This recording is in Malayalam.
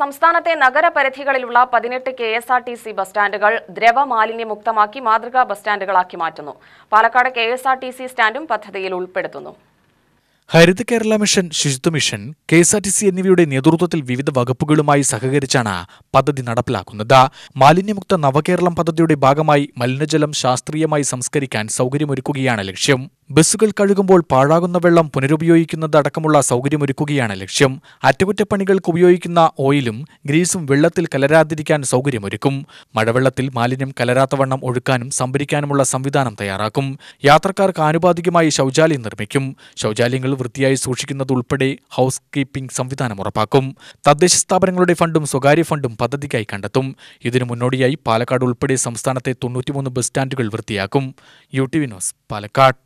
സംസ്ഥാനത്തെ നഗരപരിധികളിലുള്ള പതിനെട്ട് K S R T C bus സ്റ്റാൻഡുകൾ ദ്രവമാലിന്യമുക്തമാക്കി മാതൃകാ ബസ് സ്റ്റാൻഡുകളാക്കി മാറ്റുന്നു Palakkad K S R T C സ്റ്റാൻഡും പദ്ധതിയിൽ ഉൾപ്പെടുത്തുന്നു Haritha Kerala mission Suchitwa mission K S R T C എന്നിവയുടെ നേതൃത്വത്തിൽ വിവിധ വകുപ്പുകളുമായി സഹകരിച്ചാണ് പദ്ധതി നടപ്പിലാക്കുന്നത് മാലിന്യമുക്ത നവകേരളം പദ്ധതിയുടെ ഭാഗമായി മലിനജലം ശാസ്ത്രീയമായി സംസ്കരിക്കാൻ സൗകര്യമൊരുക്കുകയാണ് ലക്ഷ്യം ബസ്സുകൾ കഴുകുമ്പോൾ പാഴാകുന്ന വെള്ളം പുനരുപയോഗിക്കുന്നത് അടക്കമുള്ള സൗകര്യമൊരുക്കുകയാണ് ലക്ഷ്യം അറ്റകുറ്റപ്പണികൾക്ക് ഉപയോഗിക്കുന്ന ഓയിലും ഗ്രീസും വെള്ളത്തിൽ കലരാതിരിക്കാൻ സൗകര്യമൊരുക്കും മഴവെള്ളത്തിൽ മാലിന്യം കലരാത്തവണ്ണം ഒഴുക്കാനും സംഭരിക്കാനുമുള്ള സംവിധാനം തയ്യാറാക്കും യാത്രക്കാർക്ക് ആനുപാതികമായി ശൗചാലയം നിർമ്മിക്കും ശൗചാലയങ്ങൾ വൃത്തിയായി സൂക്ഷിക്കുന്നതുൾപ്പെടെ ഹൗസ് കീപ്പിംഗ് സംവിധാനം ഉറപ്പാക്കും തദ്ദേശ സ്ഥാപനങ്ങളുടെ ഫണ്ടും സ്വകാര്യ ഫണ്ടും പദ്ധതിക്കായി കണ്ടെത്തും ഇതിനു മുന്നോടിയായി പാലക്കാട് ഉൾപ്പെടെ സംസ്ഥാനത്തെ തൊണ്ണൂറ്റിമൂന്ന് ബസ് സ്റ്റാൻഡുകൾ വൃത്തിയാക്കും യു ടി വിനോസ് പാലക്കാട്